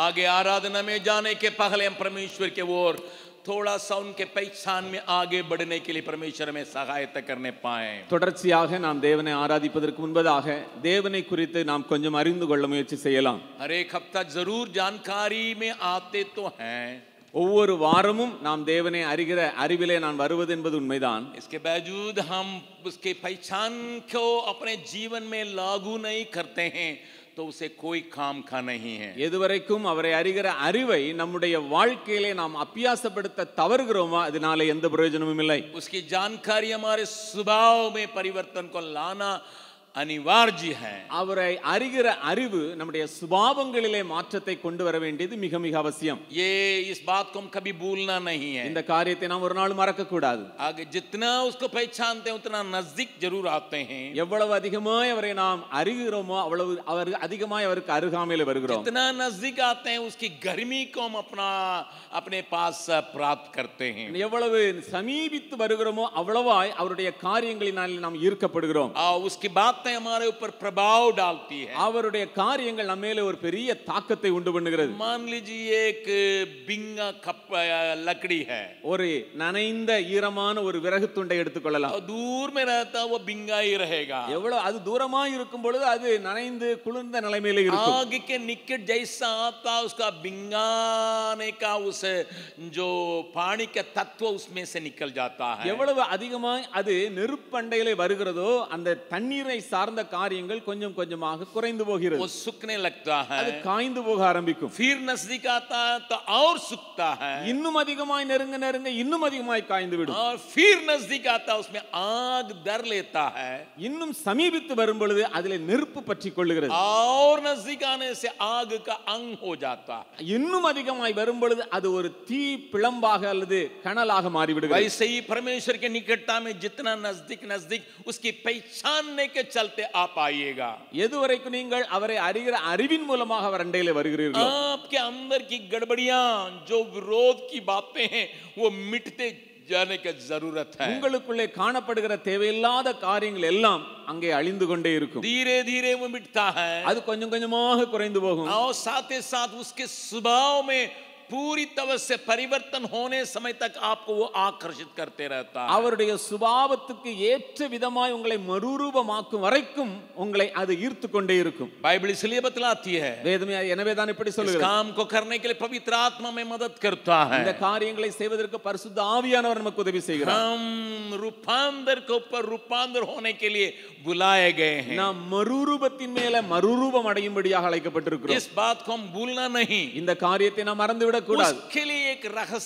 आगे आराधना में जाने के पहले हम परमेश्वर के ओर थोड़ा सा उनके पहचान में आगे बढ़ने के लिए परमेश्वर में सहायता करने पाए தொடர்ச்சியாக நாம் தேவனை ஆராதிப்பதற்கு முன்பதாக தேவனை குறித்து நாம் கொஞ்சம் அறிந்து கொள்ள முயற்சி செய்யலாம் हर एक हफ्ता जरूर जानकारी में आते तो हैं ओवर वारम नाम देवने அறிகிற அறிவிலே नाम வருவது என்பது உண்மைதான் इसके बावजूद हम उसके पहचान को अपने जीवन में लागू नहीं करते हैं तो उसे कोई काम का எதுவரைக்கும் அவரை அறிகிற அறிவை நம்முடைய வாழ்க்கையிலே நாம் அபியாசப்படுத்த தவறுகிறோமா அதனால எந்த பிரயோஜனமும் இல்லை उसकी जानकारी हमारे स्वभाव में परिवर्तन அனிவார்ஜி அவரை அறிகிற அறிவு நம்முடைய சுபாவங்களிலே மாற்றத்தை கொண்டு வர வேண்டியது மிக மிக அவசியம் ஏ இஸ் பாத் கபி பூல்னா நஹி இந்த காரியத்தை நாம் ஒரு நாள் மறக்க கூடாது ஆக ஜித்னா உஸ்கோ உத்னா ஜரூர் ஆத்தே எவ்வளவு அதிகமாய் அவரை நாம் அறிகிறோமோ அவ்வளவு அவர் அதிகமாய் அவருக்கு அருகாமையில் வருகிறோம் ஜித்னா ஆத்தே உஸ்கி கர்மி அப்னா அப்னே பாஸ் பிராப்த் கர்த்தே எவ்வளவு சமீபித்து வருகிறோமோ அவ்வளவாய் அவருடைய காரியங்களினால் நாம் ஈர்க்கப்படுகிறோம் ஆ உஸ்கி பாத் बातें हमारे ऊपर प्रभाव डालती है அவருடைய காரியங்கள் நம்ம மேல ஒரு பெரிய தாக்கத்தை உண்டு பண்ணுகிறது मान लीजिए एक बिंगा कप लकड़ी है ஒரு நனைந்த ஈரமான ஒரு விறகு துண்டை எடுத்துக்கொள்ளலாம் தூர் में रहता वो बिंगा ही रहेगा எவ்வளவு அது தூரமா இருக்கும் பொழுது அது நனைந்து குளிர்ந்த நிலைமையில இருக்கும் आग के निकट जैसा आता उसका बिंगाने का उस जो पानी तत्व उसमें से निकल जाता है எவ்வளவு அதிகமாக அது நெருப்பண்டையிலே வருகிறதோ அந்த தண்ணீரை சார்ந்த காரியங்கள் கொஞ்சம் கொஞ்சமாக குறைந்து போகிறது அது காய்ந்து போக ஆரம்பிக்கும் இன்னும் அதிகமாய் நெருங்க நெருங்க இன்னும் அதிகமாய் காய்ந்து விடும் இன்னும் சமீபித்து வரும் பொழுது அதில் நெருப்பு பற்றி கொள்ளுகிறது இன்னும் அதிகமாய் வரும் பொழுது அது ஒரு தீ பிளம்பாக அல்லது கனலாக மாறிவிடுகிறது वैसे ही परमेश्वर के निकटता में जितना निकलते आप आइएगा எது வரைக்கும் நீங்கள் அவரை அறிகிற அறிவின் மூலமாக அவர் அண்டையில் வருகிறீர்கள் आपके अंदर की गड़बड़ियां जो विरोध की बातें हैं वो मिटते ஜானிக்க ஜரூரத் ஹை உங்களுக்குள்ளே காணப்படுகிற தேவையில்லாத காரியங்கள் எல்லாம் அங்கே அழிந்து கொண்டே இருக்கும் தீரே தீரே மிட்டா ஹை அது கொஞ்சம் கொஞ்சமாக குறைந்து போகும் ஆ சாத்தே சாத் உஸ்கே சுபாவ் மே पूरी तवह से परिवर्तन होने समय तक आपको वो आकर्षित करते रहता है அவருடைய சுபாவத்துக்கு ஏற்ற விதமாய் உங்களை மறுரூபமாக்கும் வரைக்கும் உங்களை அது ஈர்த்து கொண்டே இருக்கும் बाइबल इसलिए बतलाती है எனவே தான் இப்படி சொல்கிறது काम को करने के लिए पवित्र आत्मा में मदद करता है இந்த காரியங்களை செய்வதற்கு பரிசுத்த ஆவியானவர் நமக்கு உதவி செய்கிறார் ரூபாந்தர் रूपांतर ரூபாந்தர் ऊपर रूपांतर होने நாம் மறுரூபத்தின் மேல மறுரூபம் அடையும்படியாக அழைக்கப்பட்டிருக்கிறோம் इस बात को हम भूलना नहीं இந்த காரியத்தை நாம் மறந்து விட சொல்லக்கூடாது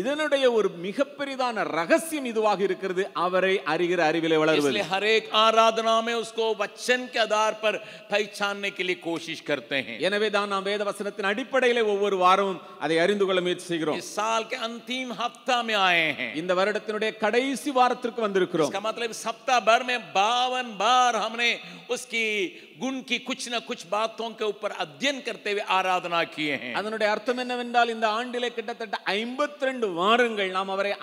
இதனுடைய ஒரு மிகப்பெரிதான ரகசியம் இதுவாக இருக்கிறது அவரை அறிகிற அறிவிலே வளர்வது ஹரேக் ஆராதனாமே உஸ்கோ வச்சன் கே ஆதார் பர் பைச்சான்னே கே கோஷிஷ் கர்த்தே ஹை எனவே தான் நாம் வேத வசனத்தின் அடிப்படையில் ஒவ்வொரு வாரமும் அதை அறிந்து கொள்ள முயற்சி செய்கிறோம் இஸ் சால் கே அந்தீம் ஹப்தா மே ஆயே ஹை இந்த வருடத்தினுடைய கடைசி வாரத்திற்கு வந்திருக்கிறோம் इसका मतलब सप्ताह भर में 52 बार हमने उसकी गुण की कुछ ना कुछ बातों के ऊपर अध्ययन करते हुए அதனுடைய அர்த்தம் என்னவென்றால் இந்த ஆண்டிலே கிட்டத்தட்ட ஐம்பத்தி ரெண்டு வாரங்கள்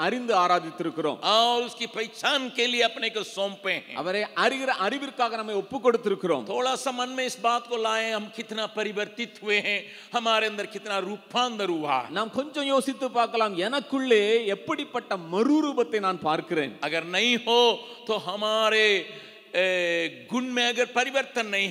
அறிந்து ஆராதித்திருக்கிறோம் அவரை அறிகிற அந்த கித்னா ரூபாந்தர் கொஞ்சம் யோசித்து பார்க்கலாம் எனக்குள்ளே எப்படிப்பட்ட மறுரூபத்தை நான் பார்க்கிறேன் அகர் நை ஹோ பரிவர்த்தன் நை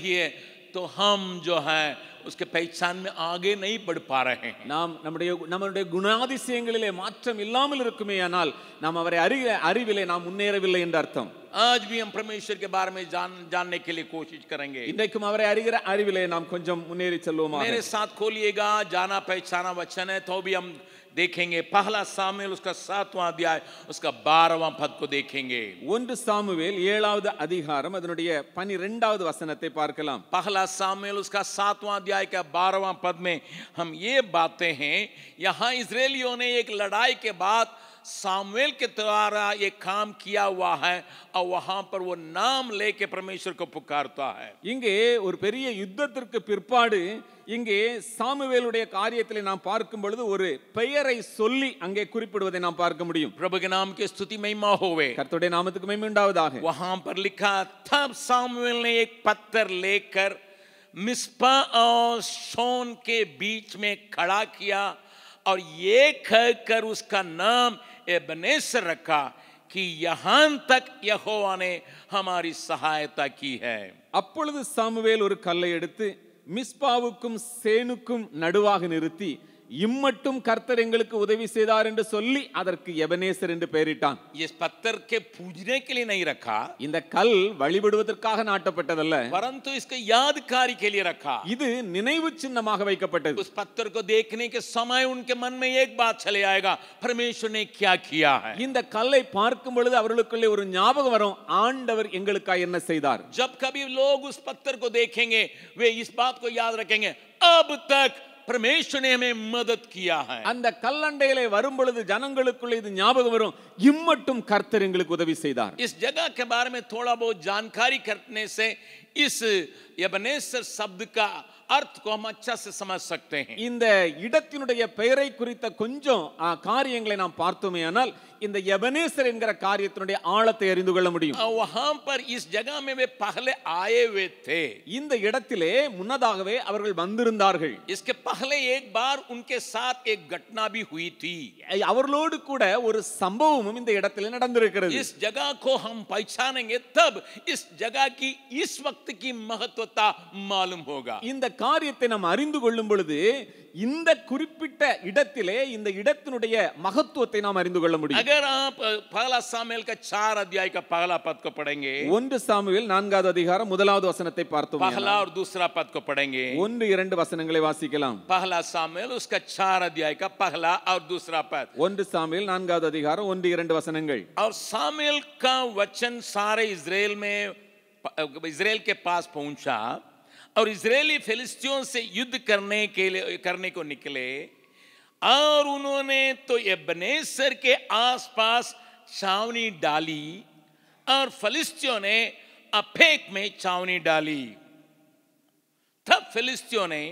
उसके पहचान में आगे नहीं बढ़ पा रहे हैं நாம் நம்முடைய நம்முடைய குணாதிசயங்களிலே மாற்றம் இல்லாமல் இருக்குமே ஆனால் நாம் அவரை அறிய அறிவிலே நாம் முன்னேறவில்லை என்று அர்த்தம் आज भी हम परमेश्वर के बारे में जान जानने के लिए कोशिश करेंगे இன்றைக்கும் அவரை அறிகிற அறிவிலே நாம் கொஞ்சம் முன்னேறி செல்வோமா मेरे साथ खोलिएगा जाना पहचाना वचन है तो भी हम देखेंगे पहला सामुएल उसका सातवां अध्याय उसका बारहवां पद को देखेंगे ஒன்று சாமுவேல் ஏழாவது அதிகாரம் அதனுடைய பனிரெண்டாவது வசனத்தை பார்க்கலாம் पहला सामुएल उसका सातवां अध्याय का बारहवां पद में हम ये बातें हैं यहाँ इसराइलियों ने एक लड़ाई के बाद सामुएल के द्वारा ये काम किया हुआ है और वहां पर वो नाम लेके परमेश्वर को पुकारता है இங்கே ஒரு பெரிய யுத்தத்திற்கு பிற்பாடு இங்கே சாமுவேலுடைய காரியத்தில் நாம் பார்க்கும் பொழுது ஒரு பெயரை சொல்லி அங்கே குறிப்பிடுவதை நாம் பார்க்க முடியும் பிரபு के नाम की स्तुति கர்த்தருடைய நாமத்துக்கு மகிமை உண்டாவதாக वहां पर लिखा तब सामुएल ने एक पत्थर लेकर मिस्पा और सोन के बीच में खड़ा किया और ये कहकर उसका नाम एबनेसर रखा அப்பொழுது சாமுவேல் ஒரு கல்லை எடுத்து மிஸ்பாவுக்கும் சேனுக்கும் நடுவாக நிறுத்தி இம்மட்டும் கர்த்தர் எங்களுக்கு உதவி செய்தார் என்று சொல்லி அதற்கு எபனேசர் என்று பெயரிட்டான் ये पत्थर के पूजने के இந்த கல் வழிபடுவதற்காக நாட்டப்பட்டதல்ல परंतु इसके याद कार्य के लिए இது நினைவு சின்னமாக வைக்கப்பட்டது उस पत्थर को देखने के समय उनके मन में एक बात चले आएगा परमेश्वर ने क्या किया இந்த கல்லை பார்க்கும் பொழுது அவர்களுக்குள்ளே ஒரு ஞாபகம் வரும் ஆண்டவர் எங்களுக்காக என்ன செய்தார் जब कभी लोग உஸ் பத்தர் கோ देखेंगे वे इस बात को याद रखेंगे अब तक परमेश्वर மதத் கியாக அந்த கல்லண்டையிலே வரும் பொழுது ஜனங்களுக்குள்ள இது ஞாபகம் வரும் இம்மட்டும் கர்த்தர் எங்களுக்கு உதவி செய்தார் இஸ் ஜகா கே बारे में थोड़ा बहुत जानकारी करने से इस यबनेसर அர்த்த को அச்சா சி से समझ இந்த இடத்தினுடைய பெயரை குறித்த கொஞ்சம் காரியங்களை நாம் பார்த்தோமே ஆனால் இந்த எபனேசர் என்கிற காரியத்தினுடைய ஆழத்தை அறிந்து கொள்ள முடியும் वहां பர் இஸ் ஜகாமேவே பகலே ஆயே வேத்தே இந்த இடத்திலே முன்னதாகவே அவர்கள் வந்திருந்தார்கள் அவர்களோடு கூட ஒரு சம்பவமும் இந்த இடத்திலே நடந்திருக்கிறது इस जगह को हम पहचानेंगे இந்த காரியத்தை நாம் அறிந்து கொள்ளும் பொழுது இந்த குறிப்பிட்ட இடத்திலே இந்த இடத்தினுடைய மகத்துவத்தை நாம் அறிந்து கொள்ள முடியும் அகர் आप पहला सामुएल का चार अध्याय ஒன்று சாமுவேல் நான்காவது அதிகாரம் முதலாவது வசனத்தை பார்த்தோம் पहला और दूसरा पद को ஒன்று இரண்டு வசனங்களை வாசிக்கலாம் பகலா सामुएल उसका चार अध्याय का पहला और दूसरा ஒன்று சாமுவேல் நான்காவது அதிகாரம் ஒன்று இரண்டு வசனங்கள் அவர் சாமியல் का வச்சன் சாரை இஸ்ரேல் மே இஸ்ரேல் கே பாஸ் पहुंचा और इसराइली फिलिस्तियों से युद्ध करने के लिए करने को निकले और उन्होंने तो यबनेसर के आसपास छावनी डाली और फिलिस्तियों ने अफेक में छावनी डाली तब फिलिस्तियों ने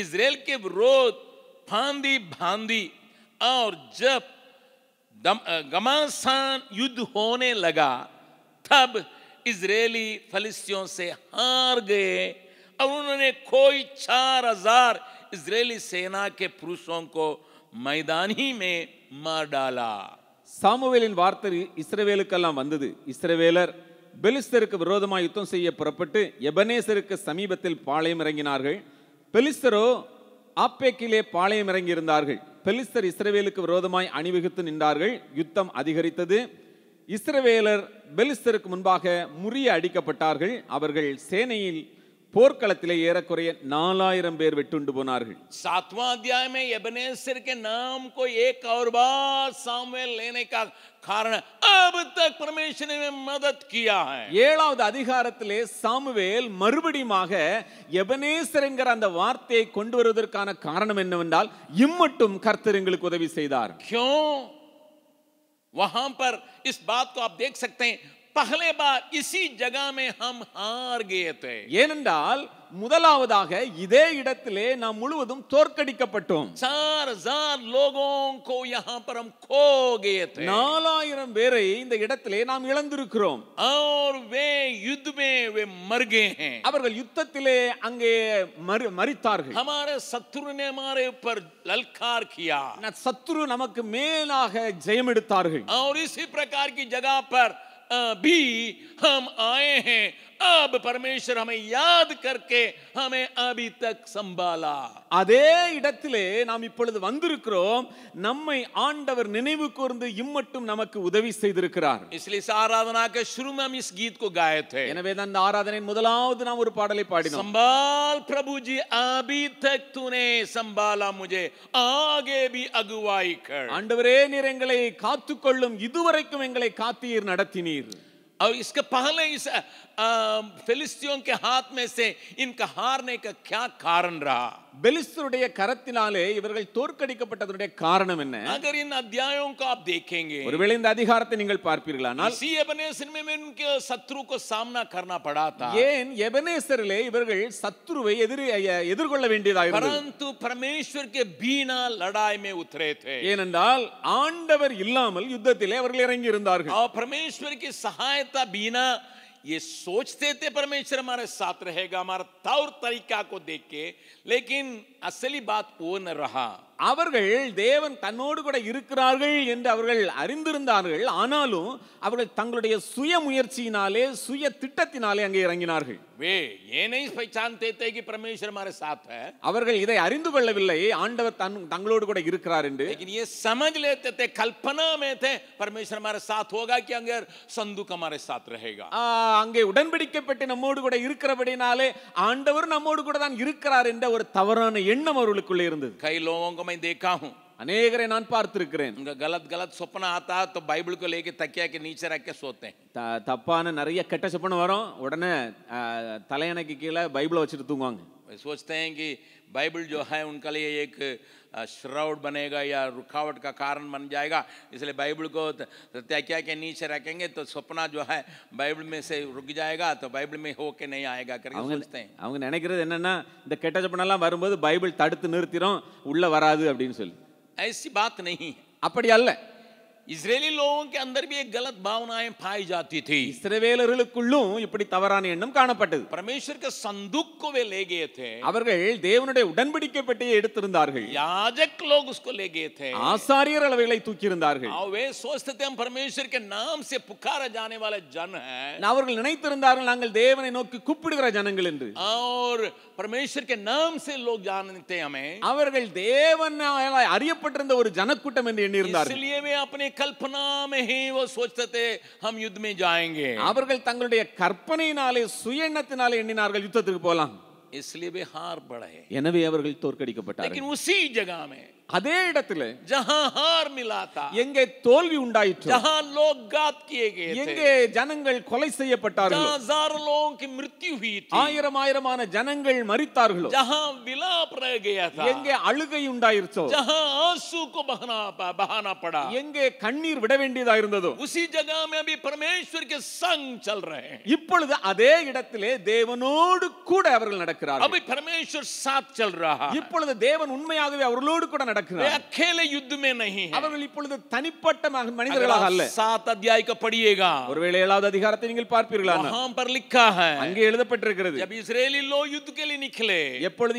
इसराइल के विरोध फांदी भांदी और जब गमासान युद्ध होने लगा तब इसराइली फलिस्तियों से हार गए और उन्होंने कोई चार हजार इसराइली सेना के पुरुषों को मैदान में मार डाला சாமுவேலின் வார்த்தை இஸ்ரவேலுக்கெல்லாம் வந்தது இஸ்ரவேலர் பெலிஸ்தருக்கு விரோதமாக யுத்தம் செய்ய புறப்பட்டு எபனேசருக்கு சமீபத்தில் பாளையம் இறங்கினார்கள் பெலிஸ்தரோ ஆப்பேக்கிலே பாளையம் இறங்கியிருந்தார்கள் பெலிஸ்தர் இஸ்ரவேலுக்கு விரோதமாய் அணிவகுத்து நின்றார்கள் யுத்தம் அதிகரித்தது இஸ்ரவேலர் பெலிஸ்தருக்கு முன்பாக முறிய அடிக்கப்பட்டார்கள் அவர்கள் சேனையில் போர்க்களத்திலே ஏறக்குறைய நாலாயிரம் பேர் வெட்டுண்டு போனார்கள் सातवां अध्याय में நாம் के नाम को एक और बार सामुएल लेने का कारण अब तक ஏழாவது அதிகாரத்திலே சாமுவேல் மறுபடியுமாக எபனேசர் என்கிற அந்த வார்த்தையை கொண்டு வருவதற்கான காரணம் என்னவென்றால் இம்மட்டும் கர்த்தர் எங்களுக்கு உதவி செய்தார் क्यों वहां பர் இஸ் பாத் को आप देख सकते பகலே பார் இசி ஜகாமே ஹம் ஹார் ஏனென்றால் முதலாவதாக இதே இடத்திலே நாம் முழுவதும் தோற்கடிக்கப்பட்டோம் சார் சார் லோகோம் கோ யஹா பரம் கோ கே நாலாயிரம் பேரை இந்த இடத்திலே நாம் இழந்திருக்கிறோம் ஆர் வே யுத்மே வே மர்கே அவர்கள் யுத்தத்திலே அங்கே மரித்தார்கள் ஹமார சத்ரு நே மாரே பர் லல்கார் கியா சத்ரு நமக்கு மேலாக ஜெயம் எடுத்தார்கள் ஆர் இசி பிரகார் கி ஜகா பர் अभी हम आए हैं अब परमेश्वर हमें याद करके हमें अभी तक संभाला அதே இடத்திலே நாம் இப்பொழுது வந்திருக்கிறோம் நம்மை ஆண்டவர் நினைவு கூர்ந்து இம்மட்டும் நமக்கு உதவி செய்திருக்கிறார் इसलिए इस आराधना के शुरू में हम इस गीत को थे எனவே தான் இந்த ஆராதனையின் முதலாவது நாம் ஒரு பாடலை பாடினோம் संभाल प्रभु जी अभी तक तूने संभाला मुझे आगे भी अगुवाई ஆண்டவரே நீர் எங்களை காத்துக்கொள்ளும் இதுவரைக்கும் எங்களை காத்தீர் நடத்தினீர் वीर और इसके पहले इस फिलिस्तीनियों के हाथ में से इनका हारने का क्या कारण रहा பெலிஸ்தருடைய கரத்தினாலே இவர்கள் தோற்கடிக்கப்பட்டதனுடைய காரணம் என்ன அத்தியாயம் ஒருவேளை இந்த அதிகாரத்தை நீங்கள் பார்ப்பீர்களா इसी ஏன் எபனேசரிலே இவர்கள் சத்ருவை எதிர் எதிர்கொள்ள வேண்டியதாக இருந்தது परंतु परमेश्वर के बिना लड़ाई ஏனென்றால் ஆண்டவர் இல்லாமல் யுத்தத்திலே அவர்கள் இறங்கி இருந்தார்கள் और परमेश्वर की ये सोचते थे परमेश्वर हमारे साथ रहेगा हमारा तौर तरीका को देख के लेकिन அசலிபாத் ஓனரஹா அவர்கள் தேவன் தன்னோடு கூட இருக்கிறார்கள் என்று அவர்கள் அறிந்திருந்தார்கள் ஆனாலும் அவர்கள் தங்களுடைய சுய முயற்சியினாலே சுய திட்டத்தினாலே அங்கே இறங்கினார்கள் வே ஏனை சாத்த அவர்கள் இதை அறிந்து கொள்ளவில்லை ஆண்டவர் தன் தங்களோடு கூட இருக்கிறார் என்று ये समझ लेते थे कल्पना में थे परमेश्वर हमारे சாத் होगा அங்கே உடன்படிக்கப்பட்டு நம்மோடு கூட இருக்கிறபடினாலே ஆண்டவர் நம்மோடு கூட தான் இருக்கிறார் என்ற ஒரு தவறான எண்ணம் அவர்களுக்குள்ளே இருந்தது கை லோகமை தேக்காகும் அநேகரை நான் பார்த்திருக்கிறேன் உங்க கலத் கலத் சொப்பன ஆத்தா तो बाइबल को लेके तकिया தப்பான நிறைய கெட்ட சொப்பனை வரும் உடனே தலையணைக்கு கீழே பைபிளை வச்சுட்டு தூங்குவாங்க सोचते हैं कि बाइबल जो है उनके लिए एक श्राउड बनेगा या रुकावट का कारण बन जाएगा इसलिए बाइबल को सत्याख्या के नीचे रखेंगे तो सपना जो है बाइबल में से रुक जाएगा तो बाइबल में होके नहीं आएगा करके सोचते हैं அவங்க நினைக்கிறது என்னன்னா இந்த கெட்ட சப்பனெல்லாம் வரும்போது பைபிள் தடுத்து நிறுத்திடும் உள்ள வராது அப்படின்னு சொல்லி ऐसी बात नहीं है அப்படி அல்ல இஸ்ரேலி லோகம் के இஸ்ரவேலர்களுக்குள்ளும் இப்படி தவறான எண்ணம் காணப்பட்டது பரமேஸ்வர் அவர்கள் தேவனுடைய உடன்படிக்கை எடுத்திருந்தார்கள் யாஜக் लोग उसको ஆசாரியர் அளவைகளை தூக்கி இருந்தார்கள் அவர்கள் நினைத்திருந்தார்கள் நாங்கள் தேவனை நோக்கி கூப்பிடுகிற ஜனங்கள் என்று और परमेश्वर के नाम அவர்கள் தேவனால் அறியப்பட்டிருந்த ஒரு ஜனக்கூட்டம் என்று எண்ணியிருந்தார்கள் इसलिए கல்பனா மேவோ சோச்சதே ஹம் யுத்தமே ஜாயங்கே அவர்கள் தங்களுடைய கற்பனையினாலே சுயெண்ணத்தினாலே எண்ணினார்கள் யுத்தத்துக்கு போலாம் इसलिए ஹார் हार எனவே அவர்கள் தோற்கடிக்கப்பட்டார்கள் लेकिन उसी जगह में அதே இடத்துல ஜஹா மிலாதா எங்கே தோல்வி உண்டாயிற்று லோக் காத் கியே எங்கே ஜனங்கள் கொலை செய்யப்பட்டார்களோ ஆயிரம் ஆயிரமான ஜனங்கள் மரித்தார்களோ எங்கே அழுகை ஆசு எங்கே கண்ணீர் விட வேண்டியதா இருந்ததோ உசி ஜகா में अभी परमेश्वर के இப்பொழுது அதே இடத்திலே தேவனோடு கூட அவர்கள் நடக்கிறார்கள் அபி परमेश्वर சாத் चल இப்பொழுது தேவன் உண்மையாகவே அவர்களோடு கூட நடக்கிறார் அவர்கள் இப்பொழுது தனிப்பட்ட மனிதர்களாக அல்ல சாத் அத்தியாய் का ஒருவேளை ஏழாவது அதிகாரத்தை நீங்கள் அங்கே எழுதப்பட்டிருக்கிறது எப்பொழுது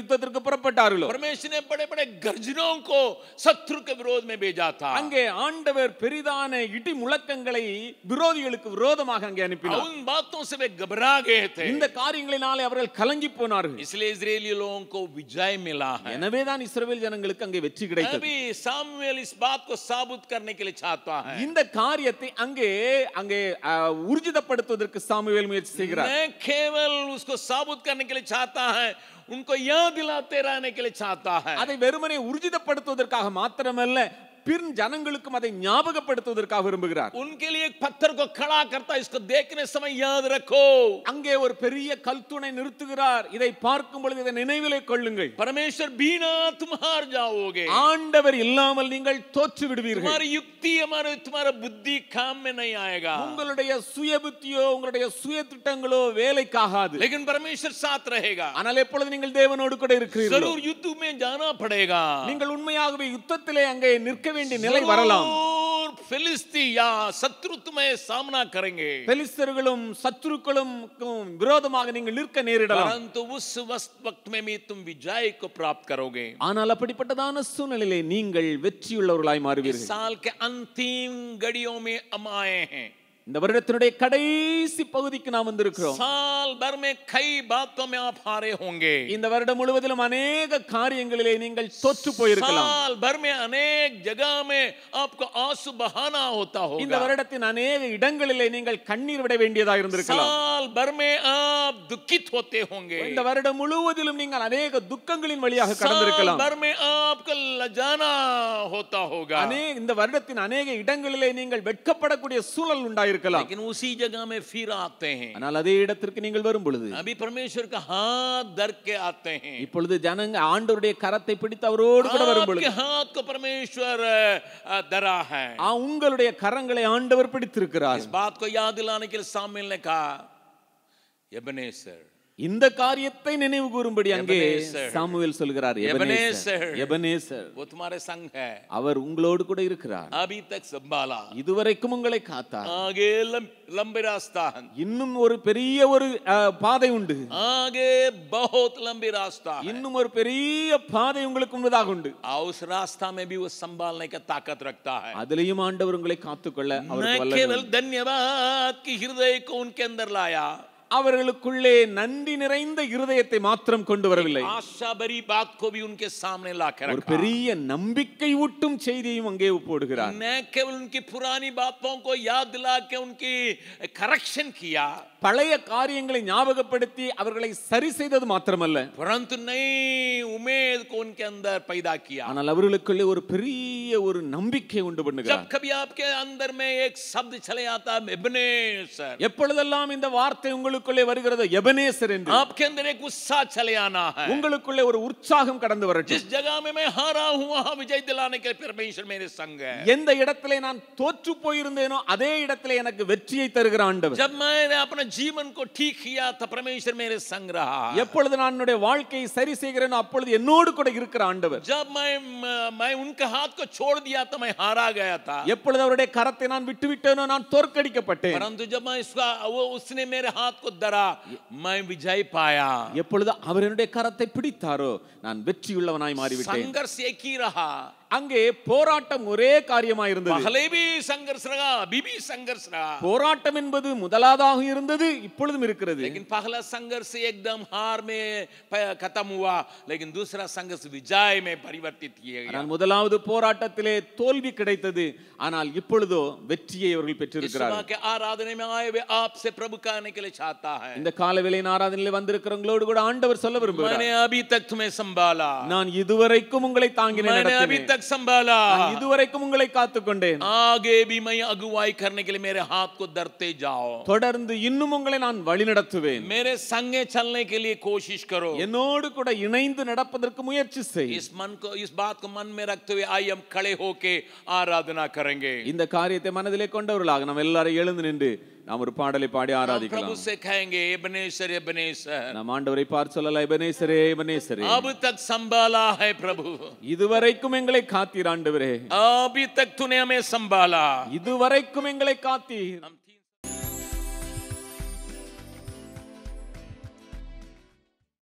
யுத்தத்திற்கு புறப்பட்டார்களோ பரமேஸ்வரனே அங்கே ஆண்டவர் பெரிதான இடி முழக்கங்களை விரோதிகளுக்கு விரோதமாக அங்கே அனுப்பினார் उन बातों से वे இந்த காரியங்களினாலே அவர்கள் கலங்கி போனார்கள் इसलिए इस्राएली விஜய் தான் ஜனங்கள் சங்கங்களுக்கு அங்கே வெற்றி கிடைத்தது சாமுவேல் இந்த காரியத்தை அங்கே அங்கே ஊர்ஜிதப்படுத்துவதற்கு சாமுவேல் முயற்சி செய்கிறார் मैं केवल उसको साबुत करने के लिए चाहता உன்கோ யா கே சாத்தா ஹை அதை வெறுமனே உறுதிப்படுத்துவதற்காக மாத்திரமல்ல பின் ஜனங்களுக்கும் அதை ஞாபகப்படுத்துவதற்காக விரும்புகிறார் அங்கே ஒரு பெரிய துணை நிறுத்துகிறார் இதை பார்க்கும் பொழுது இதை நினைவிலே கொள்ளுங்கள் பரமேஸ்வர் பீனா ஆண்டவர் இல்லாமல் நீங்கள் தோற்று விடுவீர்கள் तुम्हारी युक्ति हमारे तुम्हारा बुद्धि உங்களுடைய சுய புத்தியோ உங்களுடைய சுய திட்டங்களோ வேலைக்காகாது ஆகாது சாத் ரேகா ஆனால் எப்பொழுது நீங்கள் தேவனோடு கூட இருக்கிறீர்கள் जरूर युद्ध நீங்கள் உண்மையாகவே யுத்தத்திலே அங்கே நிற்க வேண்டிய நிலை வரலாம் பெலிஸ்தியா சாமனா பெலிஸ்தர்களும் சத்ருக்களும் விரோதமாக நீங்கள் நிற்க நேரிடலாம் பரந்து உஸ் வக்த் மே மீ தும் விஜய் கோ பிராப்த் கரோகே ஆனால் அப்படிப்பட்டதான சூழ்நிலையிலே நீங்கள் வெற்றியுள்ளவர்களாய் மாறுவீர்கள் சால் கே அந்திம் கடியோமே அமாயே இந்த வருடத்தினுடைய கடைசி பகுதிக்கு நாம் வந்திருக்கிறோம் சால் பர் கை பாத்தோ மே ஹோங்கே இந்த வருடம் முழுவதிலும் அநேக காரியங்களிலே நீங்கள் தொற்று போயிருக்கலாம் சால் பர் மே अनेक जगह ஆசு बहाना होता होगा இந்த வருடத்தின் அநேக இடங்களிலே நீங்கள் கண்ணீர் விட வேண்டியதாக இருந்திருக்கலாம் சால் பர் மே आप दुखित होते இந்த வருடம் முழுவதிலும் நீங்கள் அநேக துக்கங்களின் வழியாக கடந்திருக்கலாம் சால் பர் மே आपको लजाना होता होगा இந்த வருடத்தின் அநேக இடங்களிலே நீங்கள் வெட்கப்படக்கூடிய சூழல் உண்டாயிருக்கும் இருக்கலாம் ஆனால் அதே இடத்திற்கு நீங்கள் வரும் பொழுது இப்பொழுது ஜனங்க ஆண்டவருடைய கரத்தை பிடித்து அவரோடு கூட வரும் பொழுது உங்களுடைய கரங்களை ஆண்டவர் பிடித்திருக்கிறார் इस बात இந்த காரியத்தை நினைவு கூறும்படி அங்கே சாமுவேல் சொல்கிறார் அவர் உங்களோடு கூட இருக்கிறார் இதுவரைக்கும் உங்களை காத்தார் இன்னும் ஒரு பெரிய ஒரு பாதை உண்டு ராஸ்தா இன்னும் ஒரு பெரிய பாதை உங்களுக்கு முன்னதாக உண்டு உஸ் ராஸ்தா மேபி பி சம்பாலனை கா தாக்கத் ரக்தா ஹை அதிலேயும் ஆண்டவர் உங்களை காத்துக்கொள்ள அவர் வல்லவர் கேவல் தன்யவாத் கி ஹிருதய கோ உன்கே லாயா அவர்களுக்குள்ளே நன்றி நிறைந்த இருதயத்தை மாத்திரம் கொண்டு வரவில்லை ஆஷாபரி பாத் உன்கே சாமனே லாக்கர் ஒரு பெரிய நம்பிக்கை ஊட்டும் செய்தியும் அங்கே போடுகிறார் मैं केवल उनकी पुरानी बातों को याद दिला के उनकी பழைய காரியங்களை ஞாபகப்படுத்தி அவர்களை சரி செய்தது மாத்திரமல்ல परंतु नई उम्मीद को उनके अंदर ஆனால் அவர்களுக்குள்ளே ஒரு பெரிய ஒரு நம்பிக்கை உண்டு பண்ணுகிறார் जब कभी आपके अंदर में एक शब्द चले आता எப்பொழுதெல்லாம் இந்த வார்த்தை உங்களுக்கு உங்களுக்குள்ளே வருகிறது எபனேசர் என்று आपके अंदर एक उत्साह चले आना है உங்களுக்குள்ளே ஒரு உற்சாகம் கடந்து வரட்டும் जिस जगह में मैं हारा हूं वहां विजय दिलाने के लिए परमेश्वर मेरे संग है எந்த இடத்திலே நான் தோற்று போயிருந்தேனோ அதே இடத்திலே எனக்கு வெற்றியை தருகிற ஆண்டவர் जब मैंने अपना जीवन को ठीक किया तो परमेश्वर मेरे संग रहा எப்பொழுது நான் என்னுடைய வாழ்க்கையை சரி செய்கிறேனோ அப்பொழுது என்னோடு கூட இருக்கிற ஆண்டவர் जब मैं मैं उनके हाथ को छोड़ दिया तो मैं हारा गया था எப்பொழுது அவருடைய கரத்தை நான் விட்டு விட்டேனோ நான் தோற்கடிக்கப்பட்டேன் परंतु जब मैं उसका वो उसने मेरे हाथ को உத்தரா மை விஜய் பாயா எப்பொழுது அவர் என்னுடைய கரத்தை பிடித்தாரோ நான் வெற்றியுள்ளவனாய் மாறிவிட்டேன் சங்கர் சேக்கிரஹா அங்கே போராட்டம் ஒரே காரியமா இருந்தது போராட்டம் என்பது முதலாவதாக இருந்தது இப்பொழுதும் இருக்கிறது लेकिन एकदम हार में खत्म हुआ लेकिन दूसरा संघर्ष विजय में परिवर्तित किया गया முதலாவது போராட்டத்திலே தோல்வி கிடைத்தது ஆனால் இப்பொழுதோ வெற்றியை அவர்கள் பெற்றிருக்கிறார்கள் के आराधने में आए वे आपसे प्रभु का आने के लिए चाहता है இந்த ஆராதனையில் வந்திருக்கிறவங்களோடு கூட ஆண்டவர் சொல்ல விரும்புகிறார் मैंने अभी तक நான் இதுவரைக்கும் உங்களை தாங்கி நடத்தினேன் तक இதுவரைக்கும் உங்களை காத்துக்கொண்டேன் ஆகே भी मैं अगुवाई करने के लिए मेरे தொடர்ந்து இன்னும் உங்களை நான் வழி நடத்துவேன் மேரே चलने के लिए कोशिश करो என்னோடு கூட இணைந்து நடப்பதற்கு முயற்சி செய் इस मन को इस बात को मन में रखते हुए आई हम खड़े होके आराधना இந்த காரியத்தை மனதிலே கொண்டவர்களாக நாம் எல்லாரும் எழுந்து நின்று நாம் ஒரு பாடலை பாடி ஆராதிக்கலாம் प्रभु நாம் ஆண்டவரை பார்த்து சொல்லலாம் எபனேசரே எபனேசரே अब तक संभाला है இதுவரைக்கும் எங்களை காத்தீர் ஆண்டவரே अभी துணையமே சம்பாலா இதுவரைக்கும் எங்களை காத்தீர்